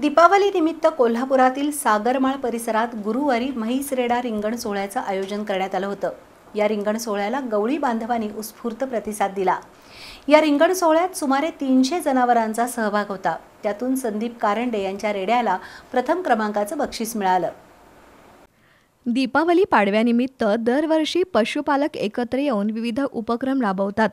दीपावली निमित्त कोल्हापुरातील सागरमाळ परिसरात गुरुवारी म्हैस रेडा रिंगण सोहळ्याचं आयोजन करण्यात आलं होतं या रिंगण सोहळ्याला गवळी बांधवांनी उत्स्फूर्त प्रतिसाद दिला या रिंगण सोहळ्यात सुमारे तीनशे जनावरांचा सहभाग होता त्यातून संदीप कारंडे यांच्या रेड्याला प्रथम क्रमांकाचं बक्षीस मिळालं दीपावली पाडव्यानिमित्त दरवर्षी पशुपालक एकत्र येऊन विविध उपक्रम राबवतात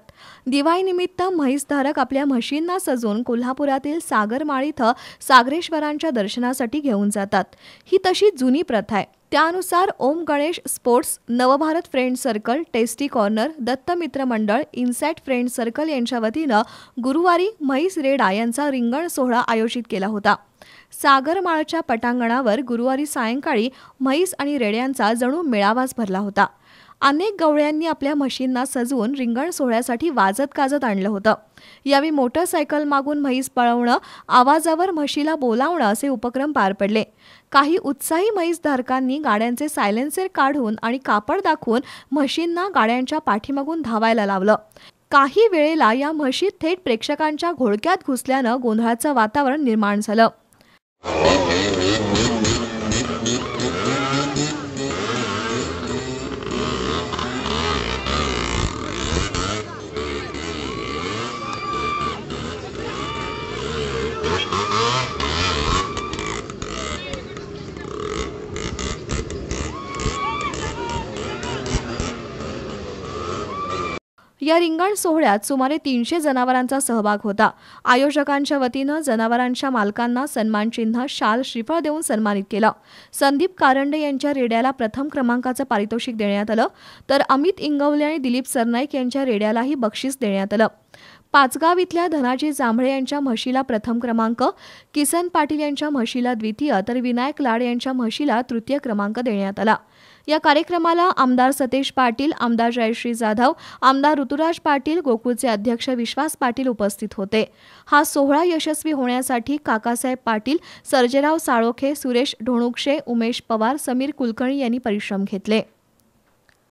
दिवाळीनिमित्त म्हैसधारक आपल्या म्हशींना सजून कोल्हापुरातील सागरमाळ इथं सागरेश्वरांच्या दर्शनासाठी घेऊन जातात ही तशी जुनी प्रथा आहे त्यानुसार Om Ganesh sports Navbharat friend circle tasty corner Dattamitra मंडळ इन्सॅट फ्रेंड सर्कल यांच्या वतीनं गुरुवारी म्हैस रेडा यांचा रिंगण सोहळा आयोजित केला होता सागरमाळच्या पटांगणावर गुरुवारी सायंकाळी म्हैस आणि रेड्यांचा जणू मेळावाच भरला होता अनेक गवळ्यांनी आपल्या म्हशींना सजवून रिंगण सोहळ्यासाठी वाजत काजत आणलं होतं यावेळी मोटरसायकल मागून म्हैस पळवणं आवाजावर म्हशीला बोलावणं असे उपक्रम पार पडले काही उत्साही म्हैस धारकांनी गाड्यांचे सायलेन्सर काढून आणि कापड दाखवून म्हशींना गाड्यांच्या पाठीमागून धावायला लावलं काही वेळेला या म्हशी थेट प्रेक्षकांच्या घोळक्यात घुसल्यानं गोंधळाचं वातावरण निर्माण झालं या रिंगाण सोहळ्यात सुमारे तीनशे जनावरांचा सहभाग होता आयोजकांच्या वतीनं जनावरांच्या मालकांना सन्मानचिन्ह शाल श्रीफळ देऊन सन्मानित केलं संदीप कारंडे यांच्या रेड्याला प्रथम क्रमांकाचं पारितोषिक देण्यात आलं तर अमित इंगवले आणि दिलीप सरनाईक यांच्या रेड्यालाही बक्षीस देण्यात आलं पाचगाव इथल्या धनाजी जांभळे यांच्या म्हशीला प्रथम क्रमांक किसन पाटील यांच्या म्हशीला द्वितीय तर विनायक लाड यांच्या म्हशीला तृतीय क्रमांक देण्यात आला या कार्यक्रमाला आमदार सतेश पाटील आमदार जयश्री जाधव आमदार ऋतुराज पाटील गोकुळचे अध्यक्ष विश्वास पाटील उपस्थित होते हा सोहळा यशस्वी होण्यासाठी काकासाहेब पाटील सर्जेराव साळोखे सुरेश ढोणुक्षे उमेश पवार समीर कुलकर्णी यांनी परिश्रम घेतले